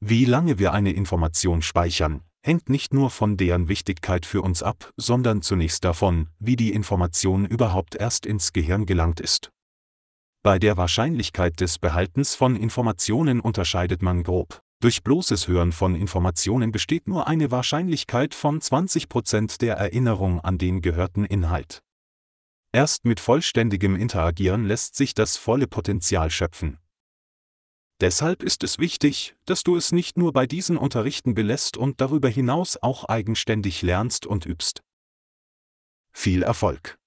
Wie lange wir eine Information speichern, hängt nicht nur von deren Wichtigkeit für uns ab, sondern zunächst davon, wie die Information überhaupt erst ins Gehirn gelangt ist. Bei der Wahrscheinlichkeit des Behaltens von Informationen unterscheidet man grob. Durch bloßes Hören von Informationen besteht nur eine Wahrscheinlichkeit von 20% der Erinnerung an den gehörten Inhalt. Erst mit vollständigem Interagieren lässt sich das volle Potenzial schöpfen. Deshalb ist es wichtig, dass du es nicht nur bei diesen Unterrichten belässt und darüber hinaus auch eigenständig lernst und übst. Viel Erfolg!